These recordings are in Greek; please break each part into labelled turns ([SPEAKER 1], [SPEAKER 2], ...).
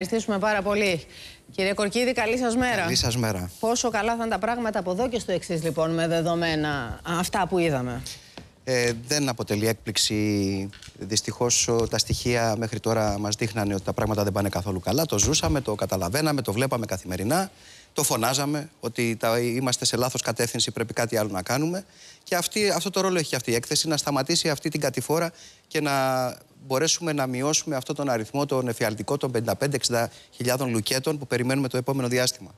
[SPEAKER 1] Ευχαριστήσουμε πάρα πολύ. Κύριε Κορκίδη, καλή σας μέρα. Καλή σας μέρα. Πόσο καλά θα είναι τα πράγματα από εδώ και στο εξής, λοιπόν, με δεδομένα αυτά που είδαμε.
[SPEAKER 2] Ε, δεν αποτελεί έκπληξη. Δυστυχώς τα στοιχεία μέχρι τώρα μας δείχνανε ότι τα πράγματα δεν πάνε καθόλου καλά. Το ζούσαμε, το καταλαβαίναμε, το βλέπαμε καθημερινά. Το φωνάζαμε ότι τα, είμαστε σε λάθος κατεύθυνση, πρέπει κάτι άλλο να κάνουμε. Και αυτή, αυτό το ρόλο έχει αυτή η έκθεση, να σταματήσει αυτή την κατηφόρα και να μπορέσουμε να μειώσουμε αυτόν τον αριθμό, τον εφιαλτικό των 55-60 χιλιάδων λουκέτων που περιμένουμε το επόμενο διάστημα.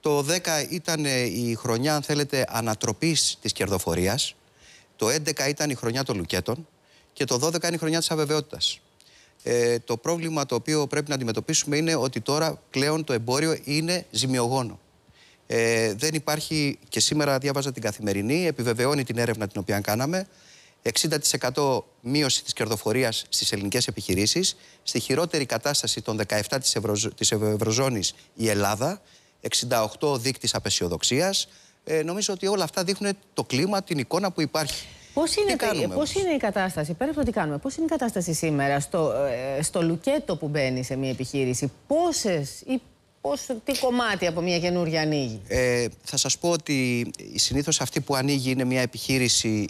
[SPEAKER 2] Το 10 ήταν ε, η χρονιά, αν θέλετε, ανατροπής της κερδοφορίας. Το 11 ήταν η χρονιά των λουκέτων. Και το 12 είναι η χρονιά της αβεβαιότητας. Ε, το πρόβλημα το οποίο πρέπει να αντιμετωπίσουμε είναι ότι τώρα πλέον το εμπόριο είναι ζημιογόνο. Ε, δεν υπάρχει, και σήμερα διάβαζα την καθημερινή, επιβεβαιώνει την έρευνα την οποία κάναμε, 60% μείωση της κερδοφορίας στις ελληνικές επιχειρήσεις, στη χειρότερη κατάσταση των 17 της, Ευρωζώνης η Ελλάδα, 68 δείκτης απεσιοδοξίας. Ε, νομίζω ότι όλα αυτά δείχνουν το κλίμα, την εικόνα που υπάρχει.
[SPEAKER 1] πώς είναι, πώς είναι η κατάσταση, πέρα από το τι κάνουμε, πώς είναι η κατάσταση σήμερα στο, ε, στο λουκέτο που μπαίνει σε μια επιχείρηση, Πόσες Πώς, τι κομμάτι από μια καινούργια ανοίγει.
[SPEAKER 2] Ε, θα σας πω ότι συνήθως αυτή που ανοίγει είναι μια επιχείρηση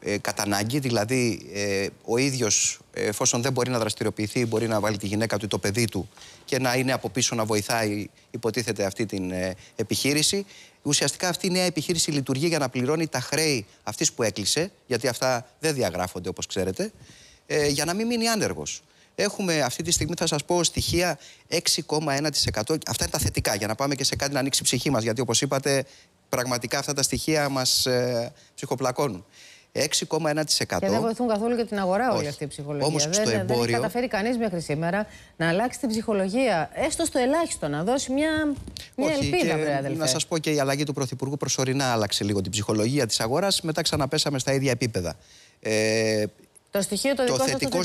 [SPEAKER 2] ε, κατά δηλαδή ε, ο ίδιος ε, εφόσον δεν μπορεί να δραστηριοποιηθεί μπορεί να βάλει τη γυναίκα του ή το παιδί του και να είναι από πίσω να βοηθάει υποτίθεται αυτή την ε, επιχείρηση. Ουσιαστικά αυτή η νέα επιχείρηση λειτουργεί για να πληρώνει τα χρέη αυτής που έκλεισε, γιατί αυτά δεν διαγράφονται όπως ξέρετε, ε, για να μην μείνει άνεργος. Έχουμε αυτή τη στιγμή, θα σας πω, στοιχεία 6,1%. Αυτά είναι τα θετικά, για να πάμε και σε κάτι να ανοίξει η ψυχή μας. Γιατί, όπως είπατε, πραγματικά αυτά τα στοιχεία μας ε, ψυχοπλακώνουν. 6,1%. Και δεν βοηθούν
[SPEAKER 1] καθόλου και την αγορά όλη αυτή η ψυχολογία. Όμως δεν, στο εμπόριο... δεν έχει καταφέρει κανείς μέχρι σήμερα να αλλάξει την ψυχολογία, έστω στο ελάχιστο, να δώσει μια, μια Όχι, ελπίδα, βέβαια. και Να σας
[SPEAKER 2] πω και η αλλαγή του Πρωθυπουργού προσωρινά άλλαξε λίγο την ψυχολογία της αγοράς. Μετά ξαναπέσαμε στα ίδια επίπεδα. Ε,
[SPEAKER 1] το, το θετικό,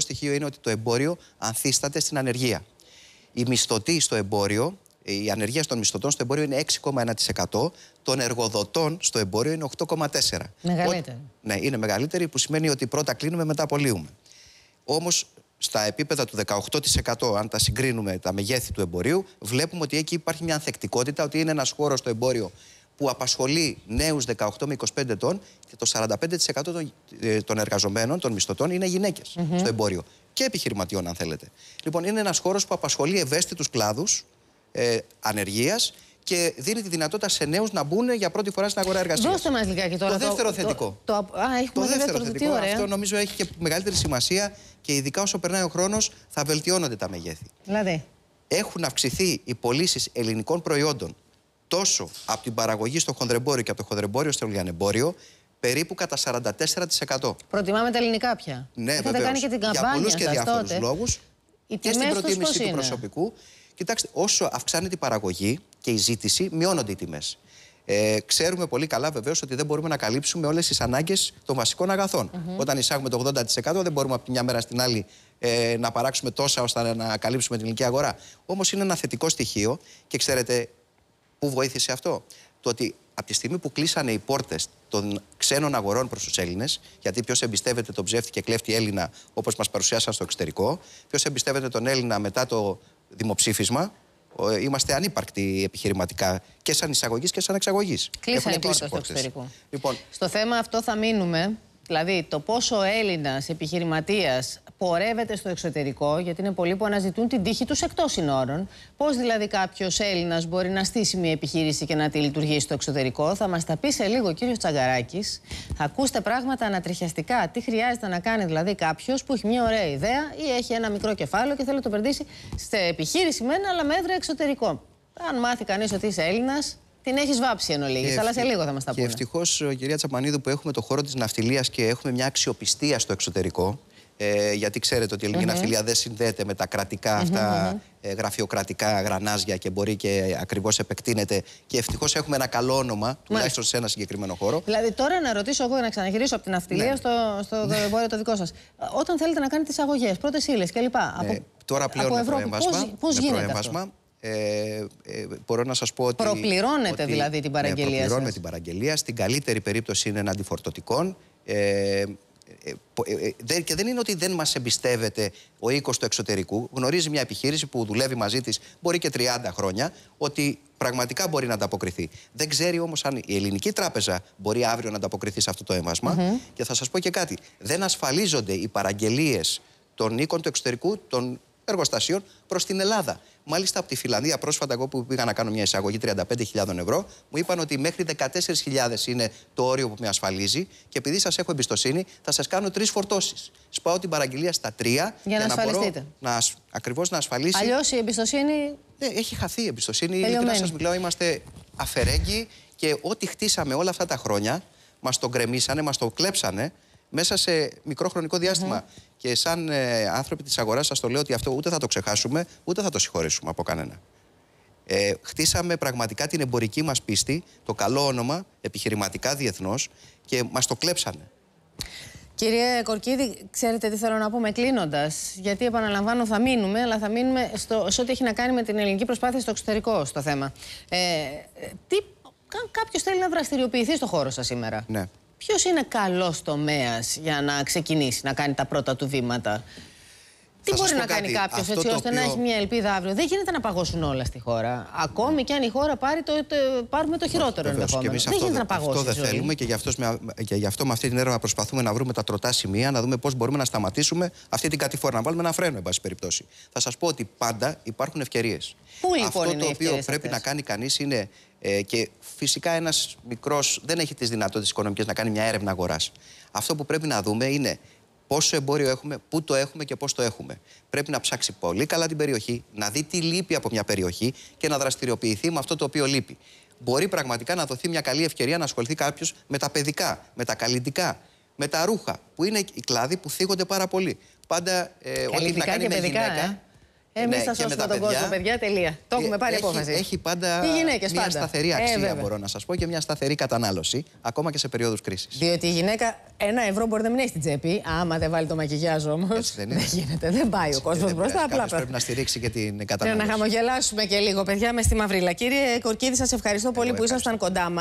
[SPEAKER 2] στοιχείο, είναι, ότι το εμπόριο ανθίσταται στην ανεργία. Η μισθωτοί στο εμπόριο, η ανεργία των μισθωτών στο εμπόριο είναι 6,1%, των εργοδοτών στο εμπόριο είναι 8,4%. Μεγαλύτερη. ναι, είναι μεγαλύτερη, που σημαίνει ότι πρώτα κλείνουμε, μετά απολύουμε. Όμως στα επίπεδα του 18%, αν τα συγκρίνουμε τα μεγέθη του εμπορίου, βλέπουμε ότι εκεί υπάρχει μια ανθεκτικότητα, ότι είναι ένας χώρος στο εμπόριο που απασχολεί νέους 18 με 25 ετών και το 45% ε, των, εργαζομένων, των μισθωτών, είναι γυναίκες στο εμπόριο και επιχειρηματιών αν θέλετε. Λοιπόν, είναι ένας χώρος που απασχολεί ευαίσθητους κλάδους ε, ανεργίας και δίνει τη δυνατότητα σε νέους να μπουν για πρώτη φορά στην αγορά εργασίας. Δώστε μας λιγάκι τώρα. Το δεύτερο το, θετικό. Το, α, έχουμε το δεύτερο, δεύτερο θετικό. Αυτό νομίζω έχει και μεγαλύτερη σημασία και ειδικά όσο περνάει ο χρόνος θα βελτιώνονται τα μεγέθη. Δηλαδή. Έχουν αυξηθεί οι πωλήσεις ελληνικών προϊόντων τόσο από την παραγωγή στο χονδρεμπόριο και από το χονδρεμπόριο στο λιανεμπόριο, περίπου κατά 44%.
[SPEAKER 1] Προτιμάμε τα ελληνικά πια. Ναι, Είχατε βεβαίως. κάνει και την καμπάνια Για πολλούς και διάφορους λόγους Οι και στην προτίμηση του είναι.
[SPEAKER 2] προσωπικού. Κοιτάξτε, όσο αυξάνεται η παραγωγή και η ζήτηση, μειώνονται οι τιμές. Ε, ξέρουμε πολύ καλά βεβαίως ότι δεν μπορούμε να καλύψουμε όλες τις ανάγκες των βασικών αγαθών. Mm Όταν εισάγουμε το 80%, δεν μπορούμε από τη μια μέρα στην άλλη ε, να παράξουμε τόσα ώστε να καλύψουμε την ελληνική αγορά. Όμως είναι ένα θετικό στοιχείο και ξέρετε, Πού βοήθησε αυτό, Το ότι από τη στιγμή που κλείσανε οι πόρτες των ξένων αγορών προς τους Έλληνες, γιατί ποιος εμπιστεύεται τον ψεύτη και κλέφτη Έλληνα, όπως μας παρουσιάσαν στο εξωτερικό, ποιος εμπιστεύεται τον Έλληνα μετά το δημοψήφισμα, είμαστε ανύπαρκτοι επιχειρηματικά και σαν εισαγωγής και σαν εξαγωγής. Κλείσανε οι πόρτε στο εξωτερικό. Λοιπόν,
[SPEAKER 1] στο θέμα αυτό θα μείνουμε. Δηλαδή, το πόσο Έλληνας επιχειρηματίας πορεύεται στο εξωτερικό, γιατί είναι πολλοί που αναζητούν την τύχη τους εκτός συνόρων. Πώς δηλαδή κάποιος Έλληνας μπορεί να στήσει μια επιχείρηση και να τη λειτουργήσει στο εξωτερικό, θα μας τα πει σε λίγο ο κύριο Τσαγκαράκης. Θα ακούστε πράγματα ανατριχιαστικά. Τι χρειάζεται να κάνει δηλαδή κάποιος που έχει μια ωραία ιδέα ή έχει ένα μικρό κεφάλαιο και θέλει να το περδίσει σε επιχείρηση μένα, αλλά με εξωτερικό. Αν μάθει κανείς ότι είσαι Έλληνας, την έχεις βάψει εν ολίγης, αλλά σε λίγο θα μας τα πούνε. Και ευτυχώς,
[SPEAKER 2] ε, κυρία Τσαπανίδου, που έχουμε το χώρο της ναυτιλίας και έχουμε μια αξιοπιστία στο εξωτερικό, ε, γιατί ξέρετε ότι η ελληνική mm ναυτιλία δεν συνδέεται με τα κρατικά αυτά mm -hmm. γραφειοκρατικά γρανάζια και μπορεί και ακριβώς επεκτείνεται. Και ευτυχώς έχουμε ένα καλό όνομα, τουλάχιστον σε ένα συγκεκριμένο χώρο.
[SPEAKER 1] Δηλαδή, τώρα να ρωτήσω εγώ να ξαναγυρίσω από την ναυτιλία ναι. στο, στο ναι. εμπόριο το δικό σας. Όταν θέλετε να κάνετε τις αγωγές, πρώτες ύλες κλπ. Ε,
[SPEAKER 2] τώρα πλέον από Ευρώπη, πώς γίνεται. Αυτό? Ε, ε, μπορώ να σας πω ότι... Προπληρώνετε δηλαδή την ναι, παραγγελία ναι, προπληρώνουμε την παραγγελία. Στην καλύτερη περίπτωση είναι αντιφορτωτικών. Ε, ε, ε, ε, και δεν είναι ότι δεν μας εμπιστεύεται ο οίκος του εξωτερικού. Γνωρίζει μια επιχείρηση που δουλεύει μαζί της μπορεί και 30 χρόνια, ότι πραγματικά μπορεί να ανταποκριθεί. Δεν ξέρει όμως αν η ελληνική τράπεζα μπορεί αύριο να ανταποκριθεί σε αυτό το έμβασμα. Mm -hmm. Και θα σας πω και κάτι. Δεν ασφαλίζονται οι παραγγελίες των οίκων του εξωτερικού, των εργοστασίων προς την Ελλάδα. Μάλιστα από τη Φιλανδία, πρόσφατα εγώ που πήγα να κάνω μια εισαγωγή 35.000 ευρώ, μου είπαν ότι μέχρι 14.000 είναι το όριο που με ασφαλίζει και επειδή σας έχω εμπιστοσύνη, θα σας κάνω τρεις φορτώσεις. Σπάω την παραγγελία στα τρία για, να, να μπορώ να, ακριβώς να ασφαλίσει. Αλλιώς
[SPEAKER 1] η εμπιστοσύνη. Ναι, έχει χαθεί
[SPEAKER 2] η εμπιστοσύνη. Ειλικρινά σας μιλάω, είμαστε αφαιρέγγοι και ό,τι χτίσαμε όλα αυτά τα χρόνια, μας το γκρεμίσανε, μας το κλέψανε μέσα σε μικρό χρονικό διάστημα. Και σαν ε, άνθρωποι της αγοράς, σας το λέω ότι αυτό ούτε θα το ξεχάσουμε, ούτε θα το συγχωρήσουμε από κανένα. Ε, χτίσαμε πραγματικά την εμπορική μας πίστη, το καλό όνομα, επιχειρηματικά διεθνώς, και μας το κλέψανε.
[SPEAKER 1] Κύριε Κορκίδη, ξέρετε τι θέλω να πούμε κλείνοντας. Γιατί επαναλαμβάνω, θα μείνουμε, αλλά θα μείνουμε στο, σε ό,τι έχει να κάνει με την ελληνική προσπάθεια στο εξωτερικό στο θέμα. Ε, ε τι, κάποιος θέλει να δραστηριοποιηθεί στο χώρο σας σήμερα. Ναι. Ποιος είναι καλός τομέας για να ξεκινήσει να κάνει τα πρώτα του βήματα, τι μπορεί να κάνει κάποιο έτσι ώστε να έχει μια ελπίδα αύριο. Δεν γίνεται να παγώσουν όλα στη χώρα. Ακόμη και αν η χώρα πάρει το, πάρουμε το χειρότερο ενδεχόμενο. Δεν γίνεται δε, να παγώσουν. Αυτό δεν θέλουμε και
[SPEAKER 2] γι, αυτός, και γι' αυτό με αυτή την έρευνα προσπαθούμε να βρούμε τα τροτά σημεία, να δούμε πώς μπορούμε να σταματήσουμε αυτή την κατηφόρα, να βάλουμε ένα φρένο, εν πάση περιπτώσει. Θα σας πω ότι πάντα υπάρχουν ευκαιρίες. Πού λοιπόν Αυτό είναι το οποίο πρέπει να κάνει κανείς είναι ε, και φυσικά ένας μικρός δεν έχει τις δυνατότητες οικονομικές να κάνει μια έρευνα αγοράς. Αυτό που πρέπει να δούμε είναι πόσο εμπόριο έχουμε, πού το έχουμε και πώς το έχουμε. Πρέπει να ψάξει πολύ καλά την περιοχή, να δει τι λείπει από μια περιοχή και να δραστηριοποιηθεί με αυτό το οποίο λείπει. Μπορεί πραγματικά να δοθεί μια καλή ευκαιρία να ασχοληθεί κάποιος με τα παιδικά, με τα καλλιντικά, με τα ρούχα, που είναι οι κλάδοι που θίγονται πάρα πολύ. Πάντα ε, ό,τι να κάνει με γυναίκα. Ε. Εμεί ναι, θα σώσουμε τον παιδιά. κόσμο, παιδιά.
[SPEAKER 1] Τελεία. Το ε, έχουμε πάρει έχει, απόφαση. Έχει πάντα οι γυναίκες, μια σταθερή ε, αξία, ε, μπορώ
[SPEAKER 2] να σας πω, και μια σταθερή κατανάλωση, ακόμα και σε περίοδους κρίσης.
[SPEAKER 1] Διότι η γυναίκα ένα ευρώ μπορεί να μην έχει στην τσέπη. Άμα δεν βάλει το μακιγιάζ όμως. Δεν, δεν γίνεται. Δεν πάει ο κόσμο
[SPEAKER 2] μπροστά. Απλά πρέπει να στηρίξει και την
[SPEAKER 1] ναι, κατανάλωση. να χαμογελάσουμε και λίγο, παιδιά, με στη μαυρίλα. Κύριε Κορκίδη, σας ευχαριστώ πολύ που ήσασταν κοντά μας.